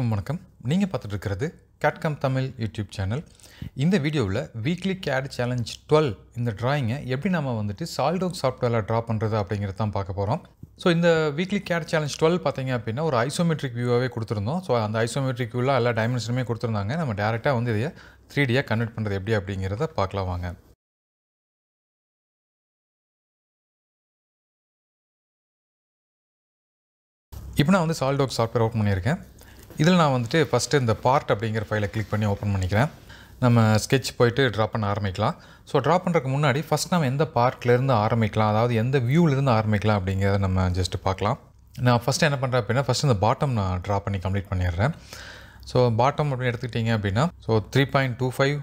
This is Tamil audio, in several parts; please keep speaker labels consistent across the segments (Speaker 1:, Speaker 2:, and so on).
Speaker 1: எல்லாருக்கும் வணக்கம் நீங்கள் பார்த்துட்டு இருக்கிறது கேட்காம் தமிழ் யூடியூப் சேனல் இந்த வீடியோவில் வீக்லி கேட் சேலஞ்ச் டுவெல் இந்த ட்ராயிங்கை எப்படி நம்ம வந்துட்டு சால்டோக் சாஃப்ட்வேரில் ட்ரா பண்ணுறது அப்படிங்கிறது தான் பார்க்க போகிறோம் ஸோ இந்த வீக்லி கேட் சேலஞ்ச் டுவெல் பார்த்தீங்க அப்படின்னா ஒரு ஐசோமெட்ரிக் வியூவாகவே கொடுத்துருந்தோம் ஸோ அந்த ஐசோமெட்ரிக் வியூவில் எல்லா டைமென்ஷனுமே கொடுத்துருந்தாங்க நம்ம டேரெக்டாக வந்து இதை த்ரீ டியாக கன்வெர்ட் பண்ணுறது எப்படி அப்படிங்கிறத பார்க்கலாம் வாங்க இப்போ நான் வந்து சால்டோக் சாஃப்ட்வேர் ஓப்பன் பண்ணியிருக்கேன் இதில் நான் வந்துட்டு ஃபஸ்ட்டு இந்த பார்ட் அப்படிங்கிற ஃபைலை கிளிக் பண்ணி ஓப்பன் பண்ணிக்கிறேன் நம்ம ஸ்கெட்ச் போயிட்டு ட்ரா பண்ண ஆரம்பிக்கலாம் ஸோ ட்ரா பண்ணுறதுக்கு முன்னாடி ஃபஸ்ட் நம்ம எந்த பார்க்லேருந்து ஆரம்பிக்கலாம் அதாவது எந்த வியூவிலேருந்து ஆரம்பிக்கலாம் அப்படிங்கிறத நம்ம ஜஸ்ட்டு பார்க்கலாம் நான் ஃபஸ்ட்டு என்ன பண்ணுறேன் அப்படின்னா ஃபஸ்ட் இந்த பாட்டம் நான் ட்ரா பண்ணி கம்ப்ளீட் பண்ணிடுறேன் ஸோ பாட்டம் அப்படின்னு எடுத்துக்கிட்டிங்க அப்படின்னா so three point two five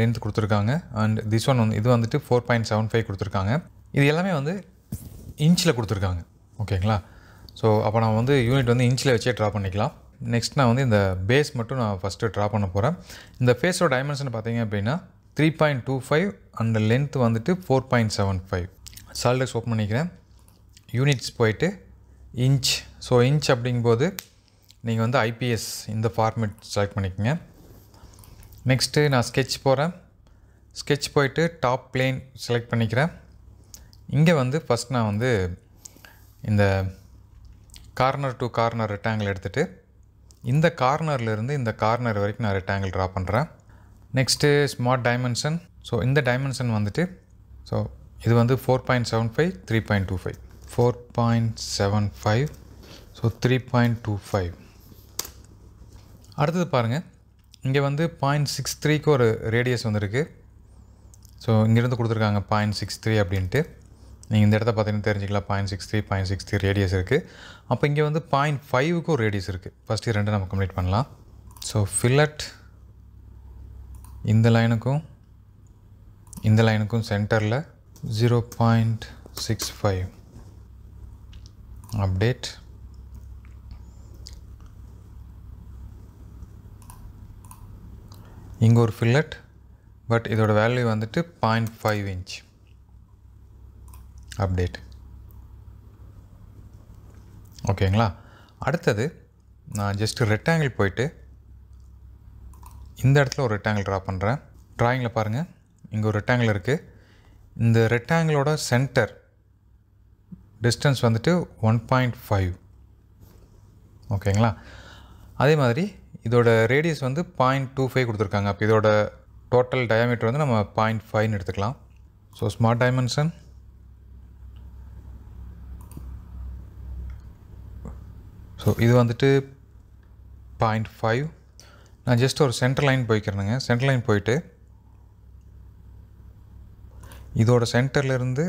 Speaker 1: length கொடுத்துருக்காங்க அண்ட் திஸ் ஒன் வந்து இது வந்துட்டு ஃபோர் பாயிண்ட் செவன் ஃபைவ் கொடுத்துருக்காங்க இது எல்லாமே வந்து இன்ச்சில் கொடுத்துருக்காங்க ஓகேங்களா ஸோ அப்போ நான் வந்து யூனிட் வந்து இன்ச்சில் வச்சே ட்ரா பண்ணிக்கலாம் நெக்ஸ்ட் நான் வந்து இந்த பேஸ் மட்டும் நான் ஃபஸ்ட்டு ட்ரா பண்ண போகிறேன் இந்த ஃபேஸோட டைமென்ஷன் பார்த்தீங்க அப்படின்னா த்ரீ பாயிண்ட் டூ ஃபைவ் அந்த லென்த் வந்துட்டு ஃபோர் பாயிண்ட் செவன் ஃபைவ் சால்டர்ஸ் ஓப்பன் பண்ணிக்கிறேன் யூனிட்ஸ் போயிட்டு இன்ச் ஸோ இன்ச் அப்படிங்கும்போது நீங்கள் வந்து ஐபிஎஸ் இந்த ஃபார்மேட் செலக்ட் பண்ணிக்கோங்க நெக்ஸ்ட்டு நான் ஸ்கெட்ச் போகிறேன் ஸ்கெட்ச் போயிட்டு டாப் பிளேன் செலக்ட் பண்ணிக்கிறேன் இங்கே வந்து ஃபஸ்ட் நான் வந்து இந்த கார்னர் டு கார்னர் ரெக்டாங்கிள் எடுத்துகிட்டு இந்த கார்னர்லேருந்து இந்த கார்னர் வரைக்கும் நான் ரெக்டாங்கிள் ட்ரா பண்ணுறேன் நெக்ஸ்ட்டு ஸ்மார்ட் டைமென்ஷன் ஸோ இந்த டைமென்ஷன் வந்துட்டு ஸோ இது வந்து four point seven five three point two five four point seven five so three point two five அடுத்தது பாருங்கள் இங்கே வந்து பாயிண்ட் சிக்ஸ் த்ரீக்கு ஒரு ரேடியஸ் வந்துருக்கு ஸோ இங்கேருந்து கொடுத்துருக்காங்க பாயிண்ட் சிக்ஸ் த்ரீ அப்படின்ட்டு நீங்கள் இந்த இடத்த பார்த்தீங்கன்னா தெரிஞ்சிக்கலாம் point six three point six three radius இருக்குது அப்போ இங்கே வந்து பாயிண்ட் ஃபைவுக்கும் ரேடியஸ் இருக்குது ஃபஸ்ட்டு ரெண்டு நம்ம கம்ப்ளீட் பண்ணலாம் ஸோ ஃபில்லட் இந்த லைனுக்கும் இந்த லைனுக்கும் சென்டரில் zero point six five update இங்கே ஒரு ஃபில்லட் பட் இதோட வேல்யூ வந்துட்டு பாயிண்ட் ஃபைவ் இன்ச் அப்டேட் ஓகேங்களா அடுத்தது நான் ஜஸ்ட்டு ரெக்டாங்கிள் போயிட்டு இந்த இடத்துல ஒரு ரெக்டாங்கிள் ட்ரா பண்ணுறேன் ட்ராயிங்கில் பாருங்கள் இங்கே ஒரு ரெக்டாங்கிள் இருக்குது இந்த ரெக்டாங்கிளோட சென்டர் டிஸ்டன்ஸ் வந்துட்டு ஒன் பாயிண்ட் ஃபைவ் ஓகேங்களா அதே மாதிரி இதோட ரேடியஸ் வந்து பாயிண்ட் டூ ஃபைவ் கொடுத்துருக்காங்க அப்போ இதோட டோட்டல் டயாமீட்டர் வந்து நம்ம பாயிண்ட் ஃபைவ்னு எடுத்துக்கலாம் ஸோ ஸ்மார்ட் டைமென்ஷன் ஸோ இது வந்துட்டு பாயிண்ட் ஃபைவ் நான் ஜஸ்ட் ஒரு சென்டர் லைன் போய்க்கிறேனுங்க சென்டர் லைன் போயிட்டு இதோட சென்டர்லேருந்து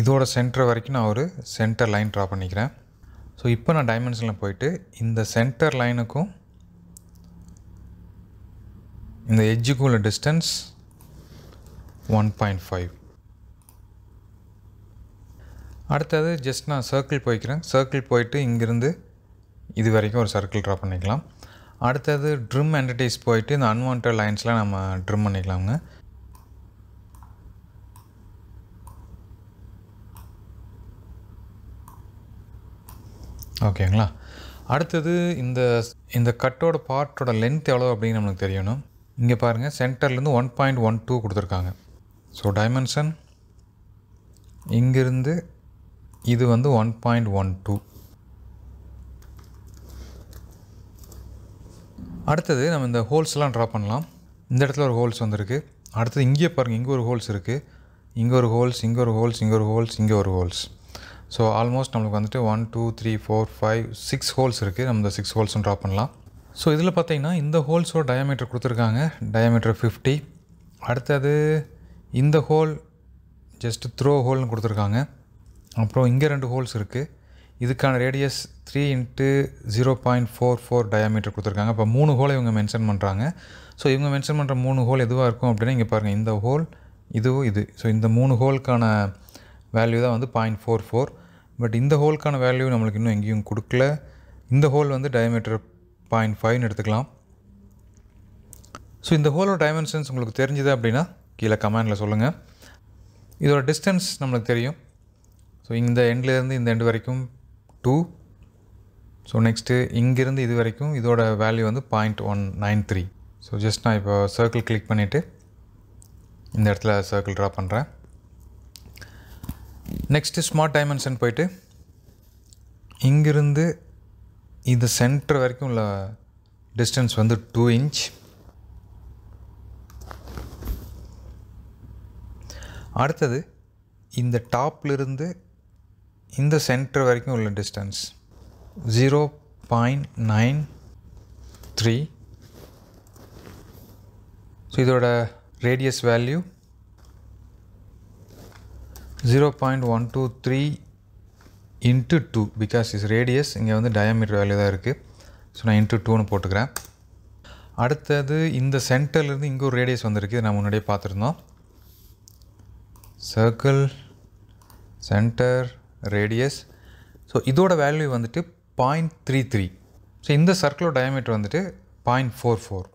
Speaker 1: இதோட சென்டர் வரைக்கும் நான் ஒரு சென்டர் லைன் ட்ரா பண்ணிக்கிறேன் ஸோ இப்போ நான் டைமென்ஷனில் போயிட்டு இந்த சென்டர் லைனுக்கும் இந்த எஜ்ஜுக்கும் உள்ள டிஸ்டன்ஸ் ஒன் பாயிண்ட் ஃபைவ் அடுத்தது ஜஸ்ட் நான் சர்க்கிள் போய்க்கிறேன் சர்க்கிள் போயிட்டு இங்கேருந்து இது வரைக்கும் ஒரு சர்க்கிள் ட்ரா பண்ணிக்கலாம் அடுத்தது ட்ரிம் என்டிட்டிஸ் போயிட்டு இந்த அன்வான்ட் லைன்ஸ்லாம் நம்ம ட்ரிம் பண்ணிக்கலாமுங்க ஓகேங்களா அடுத்தது இந்த இந்த கட்டோட பார்ட்டோட லென்த் எவ்வளோ அப்படின்னு நம்மளுக்கு தெரியணும் இங்கே பாருங்கள் சென்டர்லேருந்து ஒன் பாயிண்ட் ஒன் டூ கொடுத்துருக்காங்க ஸோ டைமென்ஷன் இங்கேருந்து இது வந்து ஒன் பாயிண்ட் ஒன் டூ அடுத்தது நம்ம இந்த ஹோல்ஸ்லாம் ட்ரா பண்ணலாம் இந்த இடத்துல ஒரு ஹோல்ஸ் வந்திருக்கு அடுத்தது இங்கேயே பாருங்கள் இங்கே ஒரு ஹோல்ஸ் இருக்குது இங்கே ஒரு ஹோல்ஸ் இங்கே ஒரு ஹோல்ஸ் இங்கே ஒரு ஹோல்ஸ் இங்கே ஒரு ஹோல்ஸ் ஸோ ஆல்மோஸ்ட் நம்மளுக்கு வந்துட்டு one two three four five six holes இருக்குது நம்ம இந்த சிக்ஸ் ஹோல்ஸும் ட்ரா பண்ணலாம் ஸோ இதில் பார்த்திங்கன்னா இந்த ஹோல்ஸோட டயாமீட்டர் கொடுத்துருக்காங்க டயாமீட்டர் ஃபிஃப்டி அடுத்தது இந்த ஹோல் ஜஸ்ட் த்ரோ ஹோல்னு கொடுத்துருக்காங்க அப்புறம் இங்கே ரெண்டு ஹோல்ஸ் இருக்குது இதுக்கான radius three into zero point four four diameter கொடுத்துருக்காங்க அப்போ மூணு ஹோலை இவங்க மென்ஷன் பண்ணுறாங்க ஸோ இவங்க மென்ஷன் பண்ணுற மூணு ஹோல் எதுவாக இருக்கும் அப்படின்னா இங்கே பாருங்கள் இந்த ஹோல் இதுவும் இது ஸோ இந்த மூணு ஹோலுக்கான வேல்யூ தான் வந்து பாயிண்ட் ஃபோர் ஃபோர் பட் இந்த ஹோலுக்கான வேல்யூ நம்மளுக்கு இன்னும் எங்கேயும் கொடுக்கல இந்த ஹோல் வந்து டயமீட்டர் பாயிண்ட் ஃபைவ்னு எடுத்துக்கலாம் ஸோ இந்த ஹோலோட டைமென்ஷன்ஸ் உங்களுக்கு தெரிஞ்சுது அப்படின்னா கீழே கமெண்டில் சொல்லுங்கள் இதோட டிஸ்டன்ஸ் நம்மளுக்கு தெரியும் ஸோ இந்த எண்ட்லேருந்து இந்த எண்டு வரைக்கும் டூ ஸோ நெக்ஸ்ட்டு இங்கேருந்து இது வரைக்கும் இதோட வேல்யூ வந்து point one nine three so just நான் இப்போ சர்க்கிள் கிளிக் பண்ணிவிட்டு இந்த இடத்துல சர்க்கிள் ட்ரா பண்ணுறேன் நெக்ஸ்ட்டு ஸ்மார்ட் டைமென்ஷன் போயிட்டு இங்கிருந்து இந்த சென்டர் வரைக்கும் உள்ள டிஸ்டன்ஸ் வந்து டூ இன்ச் அடுத்தது இந்த டாப்லேருந்து இந்த சென்டர் வரைக்கும் உள்ள distance zero point nine three so இதோட radius value zero point one two three into two because is radius இங்கே வந்து டயாமீட்டர் வேல்யூ தான் இருக்குது ஸோ நான் இன்ட்டு டூன்னு போட்டுக்கிறேன் அடுத்தது இந்த சென்டர்லேருந்து இங்கே ஒரு ரேடியஸ் வந்திருக்கு இது நான் முன்னாடியே பார்த்துருந்தோம் சர்க்கிள் சென்டர் ரேடியஸ் ஸோ இதோட வேல்யூ வந்துட்டு பாயிண்ட் த்ரீ த்ரீ ஸோ இந்த சர்க்கிளோட டயமீட்டர் வந்துட்டு பாயிண்ட் ஃபோர் ஃபோர்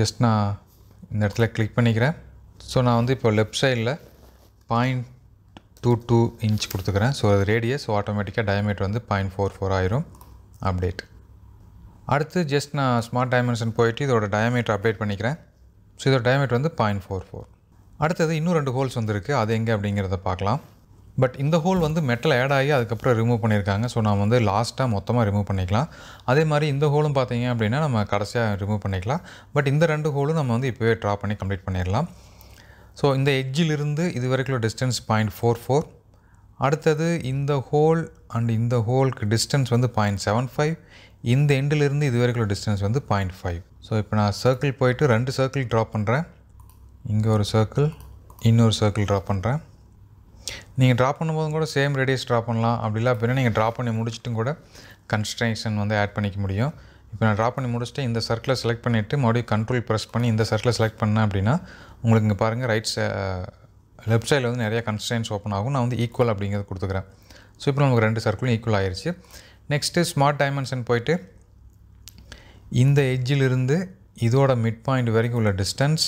Speaker 1: ஜஸ்ட் நான் இந்த இடத்துல கிளிக் பண்ணிக்கிறேன் ஸோ நான் வந்து இப்போ லெஃப்ட் சைடில் பாயிண்ட் டூ டூ இன்ச் கொடுத்துக்கிறேன் ஸோ அது ரேடியஸ் ஆட்டோமேட்டிக்காக டயமீட்டர் வந்து பாயிண்ட் ஃபோர் ஃபோர் ஆயிரும் அப்டேட் அடுத்து ஜஸ்ட் நான் ஸ்மார்ட் டைமென்ஷன் போயிட்டு இதோட டயமீட்டர் அப்டேட் பண்ணிக்கிறேன் ஸோ இதோட டயமீட்டர் வந்து பாயிண்ட் ஃபோர் ஃபோர் அடுத்தது இன்னும் ரெண்டு ஹோல்ஸ் வந்துருக்கு அது எங்கே அப்படிங்கிறத பார்க்கலாம் பட் இந்த ஹோல் வந்து மெட்டல் ஆட் ஆகி அதுக்கப்புறம் ரிமூவ் பண்ணியிருக்காங்க ஸோ நான் வந்து லாஸ்ட்டாக மொத்தமாக ரிமூவ் பண்ணிக்கலாம் அதே மாதிரி இந்த ஹோலும் பார்த்தீங்க அப்படின்னா நம்ம கடைசியாக ரிமூவ் பண்ணிக்கலாம் பட் இந்த ரெண்டு ஹோலும் நம்ம வந்து இப்போவே ட்ரா பண்ணி கம்ப்ளீட் பண்ணிடலாம் ஸோ இந்த எட்ஜிலிருந்து இது வரைக்கும் டிஸ்டன்ஸ் பாயிண்ட் ஃபோர் ஃபோர் அடுத்தது இந்த ஹோல் அண்ட் இந்த ஹோலுக்கு டிஸ்டன்ஸ் வந்து பாயிண்ட் செவன் ஃபைவ் இந்த எண்டிலிருந்து இது வரைக்கும் டிஸ்டன்ஸ் வந்து பாயிண்ட் ஃபைவ் ஸோ இப்போ நான் சர்க்கிள் போயிட்டு ரெண்டு சர்க்கிள் ட்ரா பண்ணுறேன் இங்கே ஒரு சர்க்கிள் இன்னொரு சர்க்கிள் ட்ரா பண்ணுறேன் நீங்கள் ட்ராப் பண்ணும்போதும் கூட சேம் ரேடியஸ் ட்ராப் பண்ணலாம் அப்படிலாம் அப்படின்னா நீங்கள் ட்ராப் பண்ணி முடிச்சுட்டும் கூட கன்ஸ்ட்ரக்ஷன் வந்து ஆட் பண்ணிக்க முடியும் இப்போ நான் ட்ராப் பண்ணி முடிச்சுட்டு இந்த சர்க்கிளை செலக்ட் பண்ணிவிட்டு மறுபடியும் கண்ட்ரோல் ப்ரெஸ் பண்ணி இந்த சர்க்கிளை செலக்ட் பண்ணேன் அப்படின்னா உங்களுக்கு இங்கே பாருங்கள் ரைட் லெஃப்ட் சைடில் வந்து நிறைய கன்ஸ்ட்ரெயின்ஸ் ஓப்பன் ஆகும் நான் வந்து ஈக்குவல் அப்படிங்கிறது கொடுத்துக்கிறேன் ஸோ இப்போ நமக்கு ரெண்டு சர்க்கிளும் ஈக்குவல் ஆயிடுச்சு நெக்ஸ்ட்டு ஸ்மார்ட் டைமென்ஷன் போயிட்டு இந்த எட்ஜிலிருந்து இதோட மிட் பாயிண்ட் வரைக்கும் உள்ள distance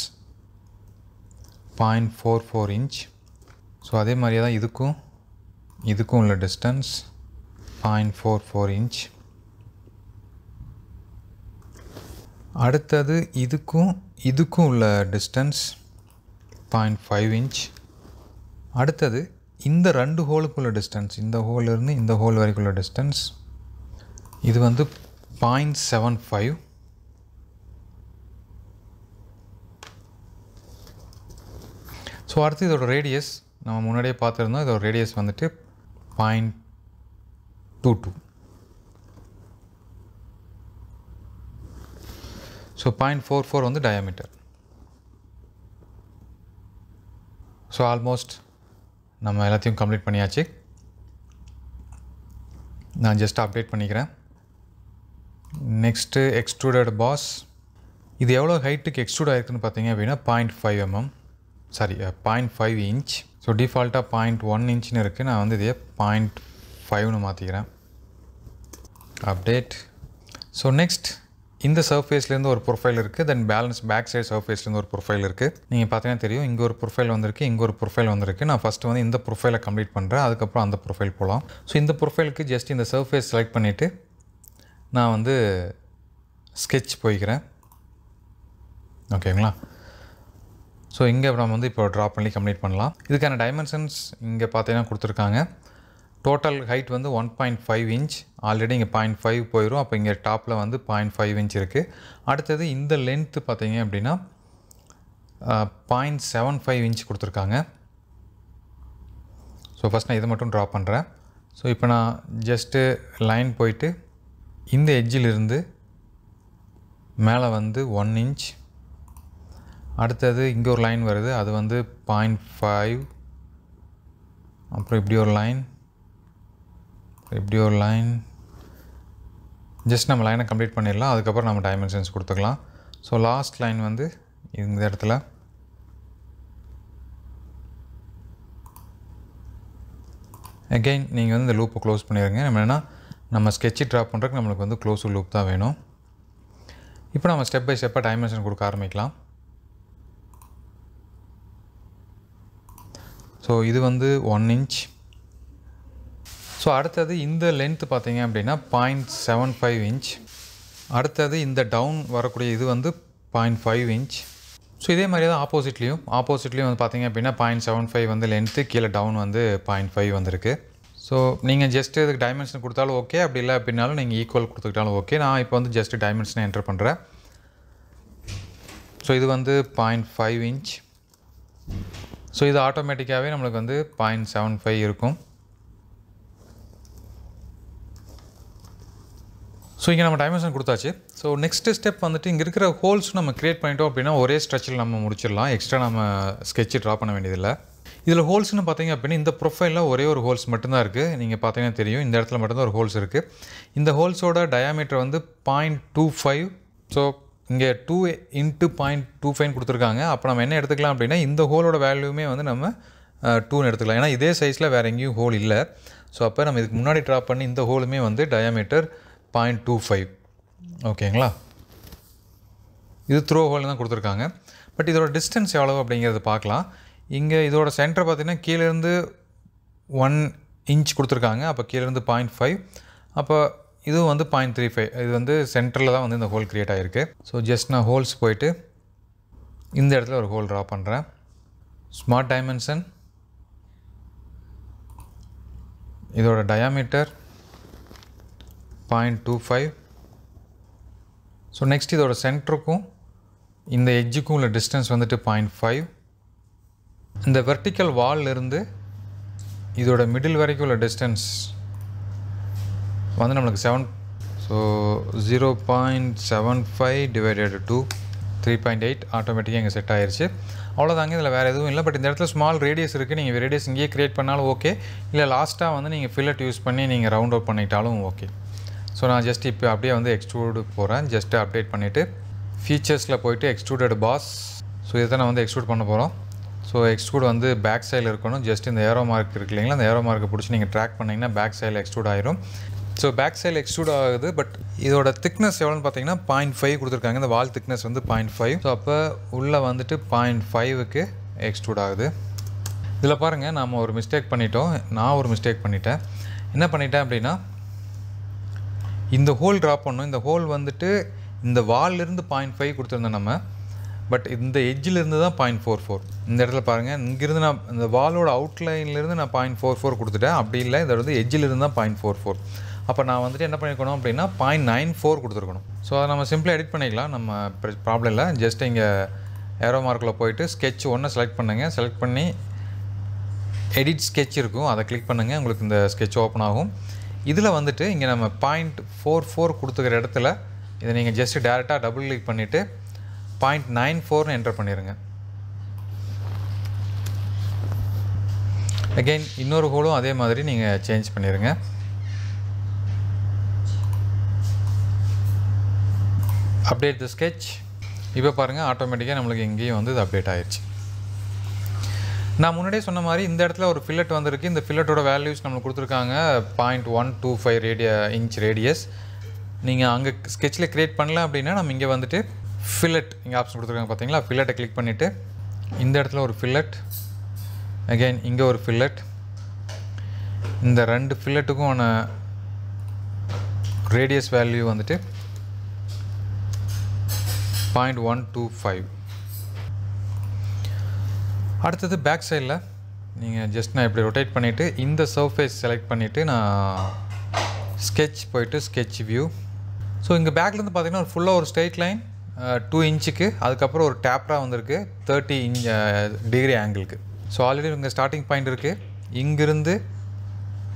Speaker 1: point four four inch so அதே மாதிரியே தான் இதுக்கும் இதுக்கும் உள்ள distance point four four inch அடுத்தது இதுக்கும் இதுக்கும் உள்ள டிஸ்டன்ஸ் பாயிண்ட் ஃபைவ் இன்ச் அடுத்தது இந்த ரெண்டு ஹோலுக்குள்ள டிஸ்டன்ஸ் இந்த ஹோலிருந்து இந்த ஹோல் வரைக்கும் உள்ள டிஸ்டன்ஸ் இது வந்து பாயிண்ட் செவன் ஃபைவ் ஸோ அடுத்து இதோட ரேடியஸ் நம்ம முன்னாடியே பார்த்துருந்தோம் இதோட ரேடியஸ் வந்துட்டு point two two so point four four வந்து டயாமீட்டர் ஸோ ஆல்மோஸ்ட் நம்ம எல்லாத்தையும் கம்ப்ளீட் பண்ணியாச்சு நான் ஜஸ்ட் அப்டேட் பண்ணிக்கிறேன் நெக்ஸ்ட்டு எக்ஸ்ட்ரூடட் பாஸ் இது எவ்வளோ ஹைட்டுக்கு எக்ஸ்ட்ரூட் ஆயிருக்குன்னு பார்த்தீங்க அப்படின்னா point five MM sorry point five inch so டிஃபால்ட்டாக பாயிண்ட் ஒன் இன்ச்சின்னு இருக்குது நான் வந்து இதே பாயிண்ட் ஃபைவ்னு மாற்றிக்கிறேன் அப்டேட் ஸோ நெக்ஸ்ட் இந்த சர்ஃபேஸ்லேருந்து ஒரு ப்ரொஃபைல் இருக்குது தென் பேலன்ஸ் பேக் சைடு சர்ஃபேஸ்லேருந்து ஒரு ப்ரொஃபைல் இருக்குது நீங்கள் பார்த்தீங்கன்னா தெரியும் இங்கே ஒரு ப்ரொஃபைல் வந்திருக்கு இங்கே ஒரு ப்ரொஃபைல் வந்திருக்கு நான் ஃபஸ்ட்டு வந்து இந்த ப்ரொஃபைலை கம்ப்ளீட் பண்ணுறேன் அதுக்கப்புறம் அந்த ப்ரொஃபைல் போகலாம் ஸோ இந்த ப்ரொஃபைலுக்கு ஜஸ்ட் இந்த சர்ஃபேஸ் செலக்ட் பண்ணிவிட்டு நான் வந்து ஸ்கெட்ச் போய்க்கிறேன் ஓகேங்களா ஸோ இங்கே நம்ம வந்து இப்போ ட்ரா பண்ணி கம்ப்ளீட் பண்ணலாம் இதுக்கான டைமென்ஷன்ஸ் இங்கே பார்த்தீங்கன்னா கொடுத்துருக்காங்க டோட்டல் ஹைட் வந்து one point five inch already இங்கே பாயிண்ட் ஃபைவ் போயிடும் அப்போ இங்கே டாப்பில் வந்து பாயிண்ட் ஃபைவ் இன்ச் இருக்குது அடுத்தது இந்த லென்த்து பார்த்தீங்க அப்படின்னா பாயிண்ட் செவன் ஃபைவ் இன்ச் கொடுத்துருக்காங்க ஸோ ஃபஸ்ட் நான் இதை மட்டும் ட்ரா பண்ணுறேன் ஸோ இப்போ நான் ஜஸ்ட்டு லைன் போயிட்டு இந்த எட்ஜிலிருந்து மேலே வந்து ஒன் இன்ச் அடுத்தது இங்கே ஒரு லைன் வருது அது வந்து பாயிண்ட் ஃபைவ் அப்புறம் இப்படி ஒரு லைன் இப்படி ஒரு லைன் ஜஸ்ட் நம்ம லைனை கம்ப்ளீட் பண்ணிடலாம் அதுக்கப்புறம் நம்ம டைமென்ஷன்ஸ் கொடுத்துக்கலாம் ஸோ லாஸ்ட் லைன் வந்து இந்த இடத்துல அகெயின் நீங்கள் வந்து இந்த லூப்பை க்ளோஸ் பண்ணிடுங்க நம்ம என்னென்னா நம்ம ஸ்கெட்சி ட்ரா பண்ணுறதுக்கு நம்மளுக்கு வந்து க்ளோஸ் லூப் தான் வேணும் இப்போ நம்ம ஸ்டெப் பை ஸ்டெப்பாக டைமென்ஷன் கொடுக்க ஆரம்பிக்கலாம் ஸோ இது வந்து ஒன் இன்ச் ஸோ அடுத்தது இந்த லென்த்து பார்த்தீங்க அப்படின்னா பாயிண்ட் செவன் ஃபைவ் இன்ச் அடுத்தது இந்த டவுன் வரக்கூடிய இது வந்து பாயிண்ட் ஃபைவ் இன்ச் ஸோ இதே மாதிரி தான் ஆப்போசிட்லேயும் ஆப்போசிட்லேயும் வந்து பார்த்தீங்க அப்படின்னா பாயிண்ட் செவன் ஃபைவ் வந்து லென்த்து கீழே டவுன் வந்து பாயிண்ட் ஃபைவ் வந்திருக்கு ஸோ நீங்கள் ஜஸ்ட்டு இதுக்கு டைமென்ஷன் கொடுத்தாலும் ஓகே அப்படி இல்லை அப்படின்னாலும் நீங்கள் ஈக்குவல் கொடுத்துக்கிட்டாலும் ஓகே நான் இப்போ வந்து ஜஸ்ட்டு டைமென்ஷனை என்டர் பண்ணுறேன் ஸோ இது வந்து பாயிண்ட் ஃபைவ் இன்ச் ஸோ இது ஆட்டோமேட்டிக்காகவே நம்மளுக்கு வந்து பாயிண்ட் செவன் ஃபைவ் இருக்கும் ஸோ இங்கே நம்ம டைமென்ஷன் கொடுத்தாச்சு ஸோ நெக்ஸ்ட் ஸ்டெப் வந்துட்டு இங்கே இருக்கிற ஹோல்ஸ் நம்ம க்ரியேட் பண்ணிட்டோம் அப்படின்னா ஒரே ஸ்ட்ரெச்சில் நம்ம முடிச்சிடலாம் எக்ஸ்ட்ரா நம்ம ஸ்கெட்சு ட்ரா பண்ண வேண்டியதில்லை இதில் ஹோல்ஸ்னு பார்த்தீங்க அப்படின்னா இந்த ப்ரொஃபைலில் ஒரே ஒரு ஹோல்ஸ் மட்டும்தான் இருக்குது நீங்கள் பார்த்தீங்கன்னா தெரியும் இந்த இடத்துல மட்டும்தான் ஒரு ஹோல்ஸ் இருக்குது இந்த ஹோல்ஸோட டயாமீட்டர் வந்து பாயிண்ட் டூ ஃபைவ் ஸோ இங்கே two into point two five கொடுத்துருக்காங்க அப்போ நம்ம என்ன எடுத்துக்கலாம் அப்படின்னா இந்த ஹோலோட வேல்யூமே வந்து நம்ம டூன்னு எடுத்துக்கலாம் ஏன்னா இதே சைஸில் வேறு எங்கேயும் ஹோல் இல்லை ஸோ அப்போ நம்ம இதுக்கு முன்னாடி ட்ரா பண்ணி இந்த ஹோலுமே வந்து டயாமீட்டர் பாயிண்ட் டூ ஃபைவ் ஓகேங்களா இது த்ரோ ஹோல் தான் கொடுத்துருக்காங்க பட் இதோட டிஸ்டன்ஸ் எவ்வளவு அப்படிங்கிறது பார்க்கலாம் இங்கே இதோட சென்டர் பார்த்திங்கன்னா கீழேருந்து ஒன் இன்ச் கொடுத்துருக்காங்க அப்போ கீழேருந்து பாயிண்ட் ஃபைவ் அப்போ இதுவும் வந்து பாயிண்ட் த்ரீ ஃபைவ் இது வந்து சென்டரில் தான் வந்து இந்த ஹோல் க்ரியேட் ஆகிருக்கு ஸோ ஜஸ்ட் நான் ஹோல்ஸ் போயிட்டு இந்த இடத்துல ஒரு ஹோல் ட்ரா பண்ணுறேன் ஸ்மார்ட் டைமென்ஷன் இதோட diameter point two five so next இதோட சென்டருக்கும் இந்த எஜ்ஜுக்கும் உள்ள டிஸ்டன்ஸ் வந்துட்டு பாயிண்ட் ஃபைவ் இந்த வெர்டிக்கல் வால்லிருந்து இதோட மிடில் வரைக்கும் உள்ள டிஸ்டன்ஸ் வந்து நம்மளுக்கு seven so zero point seven five divided two three point eight ஆட்டோமேட்டிக்காக இங்கே செட் ஆயிடுச்சு அவ்வளோதாங்க இதில் வேறு எதுவும் இல்லை பட் இந்த இடத்துல ஸ்மால் ரேடியஸ் இருக்குது நீங்கள் ரேடியஸ் இங்கேயே க்ரியேட் பண்ணாலும் ஓகே இல்லை லாஸ்ட்டாக வந்து நீங்கள் ஃபில்லட் யூஸ் பண்ணி நீங்கள் ரவுண்ட் அவுட் பண்ணிட்டாலும் ஓகே ஸோ நான் ஜஸ்ட் இப்போ அப்படியே வந்து எக்ஸ்ட்ரூடு போகிறேன் ஜஸ்ட்டு அப்டேட் பண்ணிவிட்டு ஃபீச்சர்ஸில் போயிட்டு எக்ஸ்ட்ரூடட் பாஸ் ஸோ இதை நான் வந்து எக்ஸ்ட்ரூட் பண்ண போகிறோம் ஸோ எக்ஸ்ட்ரூட் வந்து பேக் சைடில் இருக்கணும் ஜஸ்ட் இந்த ஏரோ மார்க் இருக்கு இல்லைங்களா அந்த ஏரோ மார்க்கை பிடிச்சி நீங்கள் ட்ராக் பண்ணிங்கன்னா பேக் சைடில் எக்ஸ்ட்ரூட் ஆயிரும் ஸோ பேக் சைடில் எக்ஸ்ட்ரூட் ஆகுது பட் இதோட திக்னஸ் எவ்வளோன்னு பார்த்தீங்கன்னா பாயிண்ட் ஃபைவ் கொடுத்துருக்காங்க இந்த வால் திக்னஸ் வந்து பாயிண்ட் ஃபைவ் ஸோ அப்போ உள்ளே வந்துட்டு பாயிண்ட் ஃபைவுக்கு எக்ஸ்ட்ரூட் ஆகுது இதில் பாருங்கள் நாம் ஒரு மிஸ்டேக் பண்ணிட்டோம் நான் ஒரு மிஸ்டேக் பண்ணிட்டேன் என்ன பண்ணிட்டேன் அப்படின்னா இந்த ஹோல் ட்ராப் பண்ணோம் இந்த ஹோல் வந்துட்டு இந்த வால்லிருந்து பாயிண்ட் ஃபைவ் கொடுத்துருந்தோம் நம்ம பட் இந்த எஜ்ஜிலிருந்து தான் பாயிண்ட் ஃபோர் ஃபோர் இந்த இடத்துல பாருங்கள் இங்கேருந்து நான் இந்த வாலோட அவுட்லைன்லேருந்து நான் பாயிண்ட் ஃபோர் ஃபோர் கொடுத்துட்டேன் அப்படி இல்லை இதோட எஜ்ஜிலிருந்து தான் பாயிண்ட் ஃபோர் ஃபோர் அப்போ நான் வந்துட்டு என்ன பண்ணியிருக்கணும் அப்படின்னா பாயிண்ட் நைன் ஃபோர் கொடுத்துருக்கணும் ஸோ அதை நம்ம சிம்பிளாக எடிட் பண்ணிக்கலாம் நம்ம ப்ராப்ளம் இல்லை ஜஸ்ட் இங்கே ஏரோ மார்க்கில் போயிட்டு ஸ்கெட்ச் ஒன்று செலக்ட் பண்ணுங்கள் செலக்ட் பண்ணி எடிட் ஸ்கெட்ச் இருக்கும் அதை கிளிக் பண்ணுங்கள் உங்களுக்கு இந்த ஸ்கெட்ச் ஓப்பன் ஆகும் இதில் வந்துட்டு இங்கே நம்ம பாயிண்ட் ஃபோர் ஃபோர் கொடுத்துக்கிற இடத்துல இதை நீங்கள் ஜஸ்ட்டு டேரெக்டாக டபுள் கிளிக் பண்ணிவிட்டு பாயிண்ட் நைன் ஃபோர்னு என்டர் பண்ணிடுங்க அகெயின் இன்னொரு ஹோலும் அதே மாதிரி நீங்கள் சேஞ்ச் பண்ணிடுங்க அப்டேட் த ஸ்கெச் இப்போ பாருங்கள் ஆட்டோமேட்டிக்காக நம்மளுக்கு இங்கேயும் வந்து இது அப்டேட் ஆயிடுச்சு நான் முன்னாடியே சொன்ன மாதிரி இந்த இடத்துல ஒரு ஃபில்லட் வந்திருக்கு இந்த ஃபில்லட்டோட வேல்யூஸ் நம்மளுக்கு கொடுத்துருக்காங்க point one two five radius inch radius நீங்கள் அங்கே ஸ்கெட்சில் க்ரியேட் பண்ணல அப்படின்னா நம்ம இங்கே வந்துட்டு ஃபில்லட் இங்கே ஆப்ஷன் கொடுத்துருக்காங்க பார்த்தீங்களா ஃபில்லட்டை கிளிக் பண்ணிவிட்டு இந்த இடத்துல ஒரு ஃபில்லட் அகெயின் இங்கே ஒரு ஃபில்லட் இந்த ரெண்டு ஃபில்லட்டுக்கும் ரேடியஸ் வேல்யூ வந்துட்டு பாயிண்ட் ஒன் டூ ஃபைவ் அடுத்தது பேக் சைடில் நீங்கள் ஜஸ்ட் நான் இப்படி ரொட்டேட் பண்ணிவிட்டு இந்த சர்ஃபேஸ் செலக்ட் பண்ணிவிட்டு நான் ஸ்கெட்ச் போயிட்டு ஸ்கெட்ச் வியூ ஸோ இங்கே பேக்லேருந்து பார்த்தீங்கன்னா ஒரு ஃபுல்லாக ஒரு ஸ்ட்ரெயிட் லைன் டூ இன்ச்சுக்கு அதுக்கப்புறம் ஒரு டேப்ராக வந்திருக்கு தேர்ட்டி இன் டிகிரி ஆங்கிளுக்கு ஸோ ஆல்ரெடி இங்கே ஸ்டார்டிங் பாயிண்ட் இருக்குது இங்கிருந்து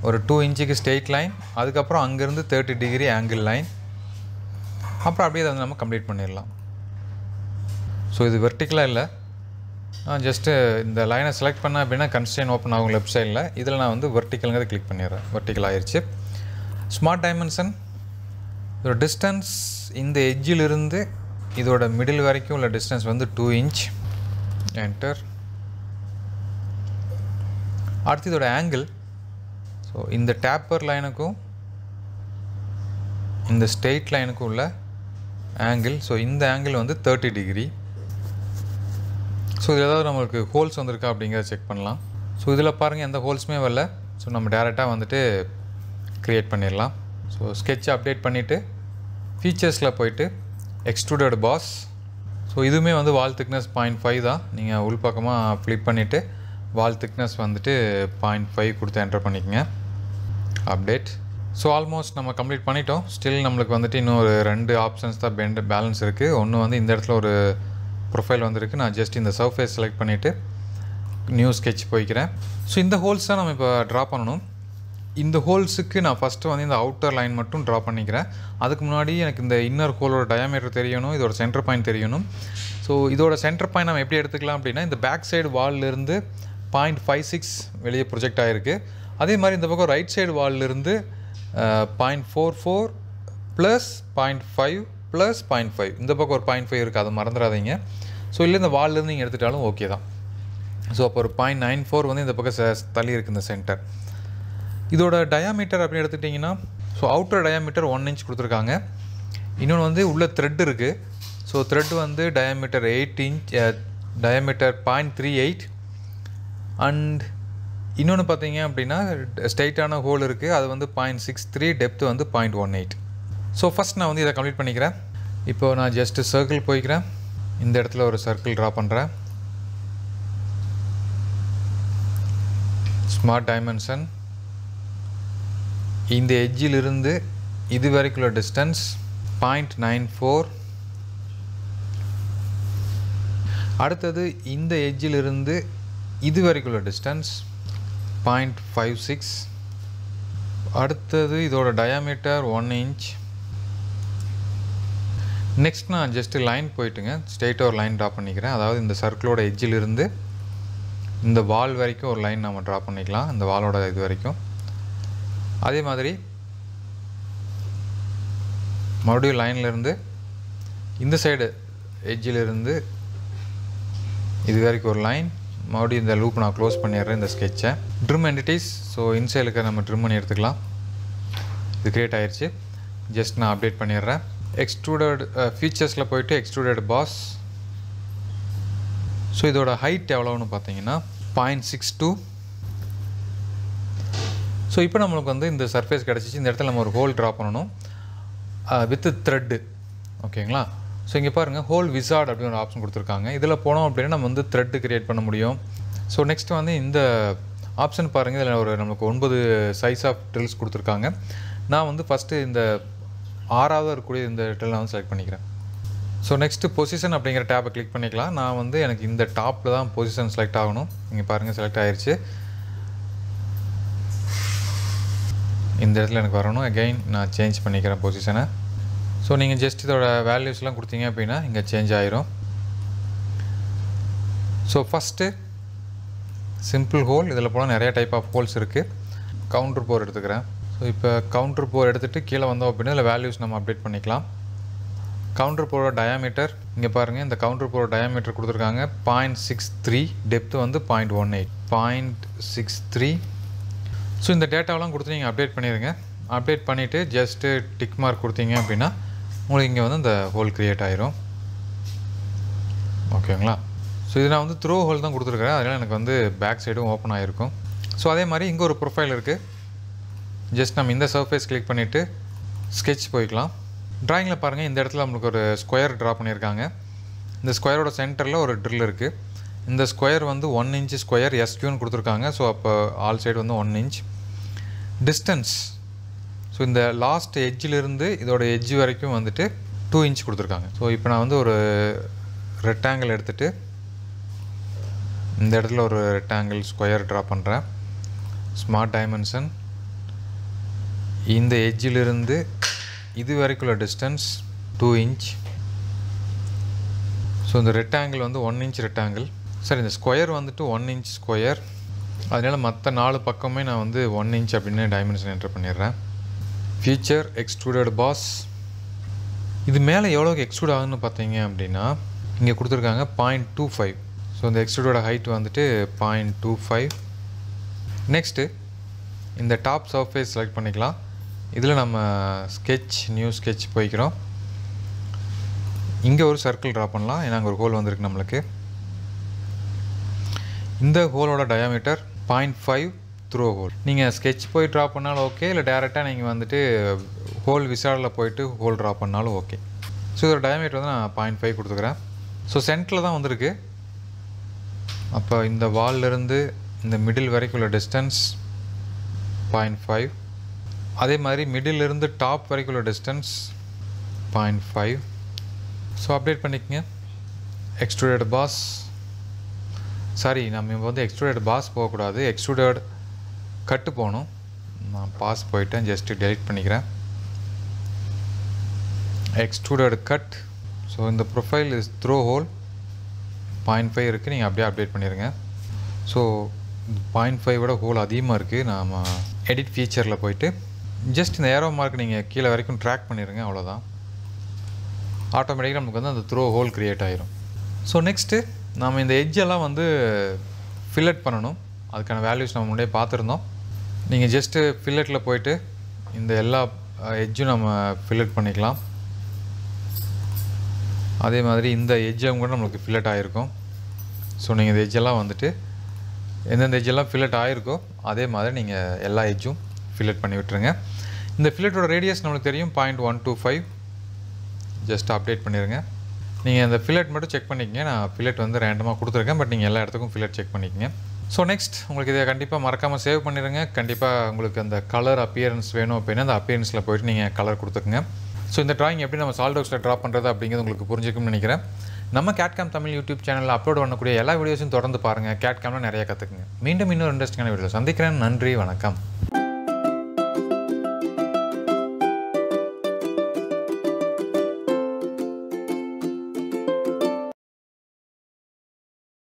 Speaker 1: ஒரு டூ இன்ச்சுக்கு ஸ்ட்ரெயிட் லைன் அதுக்கப்புறம் அங்கேருந்து தேர்ட்டி டிகிரி ஆங்கிள் லைன் அப்புறம் அப்படியே அதை நம்ம கம்ப்ளீட் பண்ணிடலாம் ஸோ இது வெர்டிக்கலாக இல்லை நான் ஜஸ்ட்டு இந்த லைனை செலக்ட் பண்ணேன் அப்படின்னா கன்ஸ்டைன் ஓப்பன் ஆகும் லெஃப்ட் சைடில் இதில் நான் வந்து வெர்டிக்கலுங்கிறத கிளிக் பண்ணிடுறேன் வெர்டிக்கல் ஆயிடுச்சு ஸ்மார்ட் டைமென்ஷன் இதோட டிஸ்டன்ஸ் இந்த எஜ்ஜிலிருந்து இதோட மிடில் வரைக்கும் உள்ள டிஸ்டன்ஸ் வந்து டூ இன்ச் என்டர் அடுத்து இதோட ஆங்கிள் ஸோ இந்த டேப்பர் லைனுக்கும் இந்த ஸ்ட்ரெயிட் லைனுக்கும் உள்ள ஆங்கிள் ஸோ இந்த ஆங்கிள் வந்து தேர்ட்டி டிகிரி ஸோ இதில் ஏதாவது நம்மளுக்கு ஹோல்ஸ் வந்திருக்கா அப்படிங்கிறத செக் பண்ணலாம் ஸோ இதில் பாருங்கள் எந்த ஹோல்ஸுமே வரல ஸோ நம்ம டேரெக்டாக வந்துட்டு க்ரியேட் பண்ணிடலாம் ஸோ ஸ்கெட்ச் அப்டேட் பண்ணிவிட்டு ஃபீச்சர்ஸில் போயிட்டு எக்ஸ்ட்ரூடட் பாஸ் ஸோ இதுவுமே வந்து வால் திக்னஸ் பாயிண்ட் ஃபைவ் தான் நீங்கள் உள்பக்கமாக ஃப்ளிப் பண்ணிவிட்டு வால் திக்னஸ் வந்துட்டு பாயிண்ட் ஃபைவ் கொடுத்து என்டர் பண்ணிக்கோங்க அப்டேட் ஸோ ஆல்மோஸ்ட் நம்ம கம்ப்ளீட் பண்ணிட்டோம் ஸ்டில் நம்மளுக்கு வந்துட்டு இன்னும் ஒரு ரெண்டு ஆப்ஷன்ஸ் தான் பெண்டு பேலன்ஸ் இருக்குது ஒன்று வந்து இந்த இடத்துல ஒரு ப்ரொஃபைல் வந்திருக்கு நான் ஜஸ்ட் இந்த சர்ஃபேஸ் செலக்ட் பண்ணிவிட்டு நியூ ஸ்கெட்ச் போய்க்கிறேன் ஸோ இந்த ஹோல்ஸ் தான் நம்ம இப்போ ட்ரா பண்ணணும் இந்த ஹோல்ஸுக்கு நான் ஃபஸ்ட்டு வந்து இந்த அவுட்டர் லைன் மட்டும் ட்ரா பண்ணிக்கிறேன் அதுக்கு முன்னாடி எனக்கு இந்த இன்னர் ஹோலோட டயாமீட்டர் தெரியணும் இதோட சென்டர் பாயிண்ட் தெரியணும் ஸோ இதோட சென்டர் பாயிண்ட் நம்ம எப்படி எடுத்துக்கலாம் அப்படின்னா இந்த பேக் சைடு வால்லிருந்து பாயிண்ட் ஃபைவ் சிக்ஸ் வெளியே ப்ரொஜெக்ட் ஆகிருக்கு அதே மாதிரி இந்த பக்கம் ரைட் சைடு வால்லிருந்து point four four plus point five plus point five இந்த பக்கம் ஒரு பாயிண்ட் ஃபைவ் இருக்குது அதை மறந்துடாதீங்க ஸோ இல்லை இந்த வால்லேருந்து நீங்கள் எடுத்துட்டாலும் ஓகே தான் ஸோ அப்போ ஒரு பாயிண்ட் நைன் ஃபோர் வந்து இந்த பக்கம் தள்ளி இருக்குது இந்த சென்டர் இதோட டயாமீட்டர் அப்படின்னு எடுத்துட்டிங்கன்னா so outer diameter one inch கொடுத்துருக்காங்க இன்னொன்று வந்து உள்ளே த்ரெட் இருக்குது ஸோ த்ரெட் வந்து diameter eight inch diameter point three eight and இன்னொன்று பார்த்தீங்க அப்படின்னா ஸ்ட்ரைட்டான ஹோல் இருக்குது அது வந்து பாயிண்ட் சிக்ஸ் த்ரீ டெப்த் வந்து point one eight so first நான் வந்து இதை கம்ப்ளீட் பண்ணிக்கிறேன் இப்போது நான் ஜஸ்ட்டு சர்க்கிள் போய்க்கிறேன் இந்த இடத்துல ஒரு சர்க்கிள் ட்ரா பண்ணுறேன் ஸ்மார்ட் டைமென்ஷன் இந்த எஜ்ஜிலிருந்து இது வரைக்குள்ள டிஸ்டன்ஸ் பாயிண்ட் நைன் ஃபோர் அடுத்தது இந்த எஜ்ஜிலிருந்து இது வரைக்குள்ள டிஸ்டன்ஸ் பாயிண்ட் ஃபைவ் சிக்ஸ் அடுத்தது இதோட டயாமீட்டர் ஒன் இன்ச் நெக்ஸ்ட் நான் ஜஸ்ட்டு லைன் போயிட்டுங்க ஸ்ட்ரெயிட்டாக ஒரு லைன் ட்ரா பண்ணிக்கிறேன் அதாவது இந்த சர்க்கிளோட எஜ்ஜிலிருந்து இந்த வால் வரைக்கும் ஒரு லைன் நம்ம ட்ரா பண்ணிக்கலாம் இந்த வாலோட இது வரைக்கும் அதே மாதிரி மறுபடியும் லைன்லேருந்து இந்த சைடு எஜ்ஜிலிருந்து இது வரைக்கும் ஒரு லைன் மறுபடியும் இந்த லூப் நான் க்ளோஸ் பண்ணிடுறேன் இந்த ஸ்கெட்சை ட்ரிம் என்டிட்டிஸ் ஸோ இன்சைடுக்கு நம்ம ட்ரிம் பண்ணி எடுத்துக்கலாம் இது க்ரியேட் ஆயிடுச்சு ஜஸ்ட் நான் அப்டேட் பண்ணிடுறேன் எக்ஸ்ட்ரூடட் ஃபீச்சர்ஸில் uh, போயிட்டு எக்ஸ்ட்ரூடட் பாஸ் ஸோ இதோட ஹைட் எவ்வளோன்னு பார்த்தீங்கன்னா பாயிண்ட் சிக்ஸ் டூ ஸோ இப்போ நம்மளுக்கு வந்து இந்த சர்ஃபேஸ் கிடச்சிச்சு இந்த இடத்துல நம்ம ஒரு ஹோல் ட்ரா பண்ணணும் வித் uh, த்ரெட்டு ஓகேங்களா ஸோ இங்கே பாருங்கள் ஹோல் விசார்ட் அப்படின்னு ஒரு ஆப்ஷன் கொடுத்துருக்காங்க இதில் போனோம் அப்படின்னா நம்ம வந்து த்ரெட்டு க்ரியேட் பண்ண முடியும் ஸோ நெக்ஸ்ட் வந்து இந்த ஆப்ஷன் பாருங்கள் இதில் ஒரு நமக்கு ஒன்பது சைஸ் ஆஃப் ட்ரில்ஸ் கொடுத்துருக்காங்க நான் வந்து ஃபஸ்ட்டு இந்த ஆறாவது இருக்கக்கூடிய இந்த டெல் நான் செலக்ட் பண்ணிக்கிறேன் ஸோ நெக்ஸ்ட்டு பொசிஷன் அப்படிங்கிற டேப்பை கிளிக் பண்ணிக்கலாம் நான் வந்து எனக்கு இந்த டாப்பில் தான் பொசிஷன் செலக்ட் ஆகணும் இங்கே பாருங்கள் செலக்ட் ஆகிருச்சு இந்த இடத்துல எனக்கு வரணும் அகெயின் நான் சேஞ்ச் பண்ணிக்கிறேன் பொசிஷனை ஸோ நீங்கள் ஜஸ்ட் இதோட வேல்யூஸ்லாம் கொடுத்தீங்க அப்படின்னா இங்கே சேஞ்ச் ஆயிரும் ஸோ ஃபஸ்ட்டு சிம்பிள் ஹோல் இதில் போனால் நிறையா டைப் ஆஃப் ஹோல்ஸ் இருக்குது கவுண்டர் போர் எடுத்துக்கிறேன் இப்போ கவுண்டர் போர் எடுத்துகிட்டு கீழே வந்தோம் அப்படின்னா இல்லை வேல்யூஸ் நம்ம அப்டேட் பண்ணிக்கலாம் கவுண்டர் போரோட டயாமீட்டர் இங்கே பாருங்கள் இந்த கவுண்டர் போரோட டயாமீட்டர் கொடுத்துருக்காங்க பாயிண்ட் சிக்ஸ் த்ரீ டெப்த்து வந்து point one eight point six three so இந்த டேட்டாவெலாம் கொடுத்து நீங்கள் அப்டேட் பண்ணிடுங்க அப்டேட் பண்ணிவிட்டு ஜஸ்ட்டு டிக் மார்க் கொடுத்தீங்க அப்படின்னா உங்களுக்கு இங்கே வந்து இந்த ஹோல் க்ரியேட் ஆயிரும் ஓகேங்களா ஸோ இது நான் வந்து த்ரோ ஹோல் தான் கொடுத்துருக்குறேன் அதனால் எனக்கு வந்து பேக் சைடும் ஓப்பன் ஆகிருக்கும் ஸோ அதே மாதிரி இங்கே ஒரு ப்ரொஃபைல் இருக்குது ஜஸ்ட் நம்ம இந்த சர்ஃபேஸ் கிளிக் பண்ணிவிட்டு ஸ்கெட்ச் போய்க்கலாம் ட்ராயிங்கில் பாருங்கள் இந்த இடத்துல நம்மளுக்கு ஒரு ஸ்கொயர் ட்ரா பண்ணியிருக்காங்க இந்த ஸ்கொயரோட சென்டரில் ஒரு ட்ரில் இருக்குது இந்த ஸ்கொயர் வந்து ஒன் இன்ச் ஸ்கொயர் எஸ்கியூன்னு கொடுத்துருக்காங்க ஸோ அப்போ ஆல் சைடு வந்து ஒன் இன்ச் டிஸ்டன்ஸ் ஸோ இந்த லாஸ்ட் எஜ்ஜிலிருந்து இதோட எஜ்ஜு வரைக்கும் வந்துட்டு டூ இன்ச் கொடுத்துருக்காங்க ஸோ இப்போ நான் வந்து ஒரு ரெக்டாங்கிள் எடுத்துகிட்டு இந்த இடத்துல ஒரு ரெக்டாங்கிள் ஸ்கொயர் ட்ரா பண்ணுறேன் ஸ்மார்ட் டைமென்ஷன் இந்த எஜ்ஜிலிருந்து இது வரைக்குள்ள டிஸ்டன்ஸ் டூ இன்ச் ஸோ இந்த ரெக்டாங்கிள் வந்து ஒன் இன்ச் ரெக்டாங்கிள் சார் இந்த ஸ்கொயர் வந்துட்டு ஒன் இன்ச் ஸ்கொயர் அதனால் மற்ற நாலு பக்கமே நான் வந்து ஒன் இன்ச் அப்படின்னு டைமென்ஷன் என்ட்ரு பண்ணிடுறேன் ஃபியூச்சர் எக்ஸ்ட்ரூடட் பாஸ் இது மேலே எவ்வளோக்கு எக்ஸ்ட்ரூட் ஆகுன்னு பார்த்தீங்க அப்படின்னா இங்கே கொடுத்துருக்காங்க பாயிண்ட் டூ ஃபைவ் ஸோ இந்த எக்ஸ்ட்ரூடோட ஹைட் வந்துட்டு பாயிண்ட் டூ ஃபைவ் நெக்ஸ்ட்டு இந்த டாப் சர்ஃபேஸ் செலக்ட் பண்ணிக்கலாம் இதில் நம்ம ஸ்கெட்ச் நியூ ஸ்கெட்ச் போய்க்கிறோம் இங்கே ஒரு சர்க்கிள் ட்ரா பண்ணலாம் ஏன்னா அங்கே ஒரு ஹோல் வந்திருக்கு நம்மளுக்கு இந்த ஹோலோட diameter point five through hole நீங்கள் ஸ்கெட்ச் போய் ட்ரா பண்ணாலும் ஓகே இல்லை டேரெக்டாக நீங்கள் வந்துட்டு ஹோல் விசாலில் போயிட்டு ஹோல் ட்ரா பண்ணாலும் ஓகே ஸோ இதோட டயாமீட்டர் வந்து நான் பாயிண்ட் ஃபைவ் கொடுத்துக்குறேன் ஸோ சென்டரில் தான் வந்திருக்கு அப்போ இந்த வால்லேருந்து இந்த மிடில் வரைக்கும் உள்ள டிஸ்டன்ஸ் பாயிண்ட் ஃபைவ் அதே மாதிரி மிடிலிருந்து டாப் வரைக்கும் உள்ள distance point five so update பண்ணிக்கங்க எக்ஸ்ட்ரூடட் பாஸ் சாரி நம்ம இப்போ வந்து எக்ஸ்ட்ரூடட் பாஸ் போகக்கூடாது எக்ஸ்ட்ரூடட் கட்டு போகணும் நான் பாஸ் போயிட்டேன் ஜஸ்ட்டு டெலிட் பண்ணிக்கிறேன் எக்ஸ்ட்ரூடட் கட் ஸோ இந்த profile is through hole point five இருக்குது நீங்கள் அப்படியே அப்டேட் பண்ணிடுங்க ஸோ பாயிண்ட் ஃபைவோட ஹோல் அதிகமாக இருக்குது நாம் எடிட் ஃபீச்சரில் போயிட்டு ஜஸ்ட் இந்த ஏரோ மார்க் நீங்கள் கீழே வரைக்கும் ட்ராக் பண்ணிடுங்க அவ்வளோதான் ஆட்டோமேட்டிக்காக நமக்கு வந்து அந்த த்ரோ ஹோல் க்ரியேட் ஆகிரும் ஸோ நெக்ஸ்ட்டு நம்ம இந்த எட்ஜெல்லாம் வந்து ஃபில்லட் பண்ணணும் அதுக்கான வேல்யூஸ் நம்ம முன்னே பார்த்துருந்தோம் நீங்கள் ஜஸ்ட்டு ஃபில்லட்டில் போயிட்டு இந்த எல்லா எஜ்ஜும் நம்ம ஃபில்லட் பண்ணிக்கலாம் அதே மாதிரி இந்த எஜ்ஜும் கூட நம்மளுக்கு ஃபில்லட் ஆகிருக்கும் ஸோ நீங்கள் இந்த எஜ்ஜெல்லாம் வந்துட்டு எந்தெந்த எஜ்ஜெல்லாம் ஃபில்லட் ஆகிருக்கோ அதே மாதிரி நீங்கள் எல்லா எஜ்ஜும் ஃபில்லட் பண்ணி விட்டுருங்க இந்த ஃபில்லட்டோட ரேடியஸ் நம்மளுக்கு தெரியும் point one two five just update பண்ணிடுங்க நீங்கள் இந்த ஃபில்லட் மட்டும் செக் பண்ணிக்கங்க நான் ஃபில்லட் வந்து ரேண்டமாக கொடுத்துருக்கேன் பட் நீங்கள் எல்லா இடத்துக்கும் ஃபில்லட் செக் பண்ணிக்கங்க ஸோ நெக்ஸ்ட் உங்களுக்கு இதை கண்டிப்பாக மறக்காமல் சேவ் பண்ணிடுங்க கண்டிப்பாக உங்களுக்கு அந்த கலர் அப்பியரன்ஸ் வேணும் அப்படின்னா அந்த அப்பியரன்ஸில் போய்ட்டு நீங்கள் கலர் கொடுத்துக்குங்க ஸோ இந்த ட்ராயிங் எப்படி நம்ம சால்டோக்ஸில் ட்ரா பண்ணுறது அப்படிங்கிறது உங்களுக்கு புரிஞ்சுக்கணும்னு நினைக்கிறேன் நம்ம கேட்காம் தமிழ் யூடியூப் சேனலில் அப்லோட் பண்ணக்கூடிய எல்லா வீடியோஸும் தொடர்ந்து பாருங்கள் கேட்காமில் நிறையா கற்றுக்குங்க மீண்டும் இன்னொரு இன்ட்ரெஸ்டிங்கான வீடியோ சந்திக்கிறேன் நன்றி வணக்கம்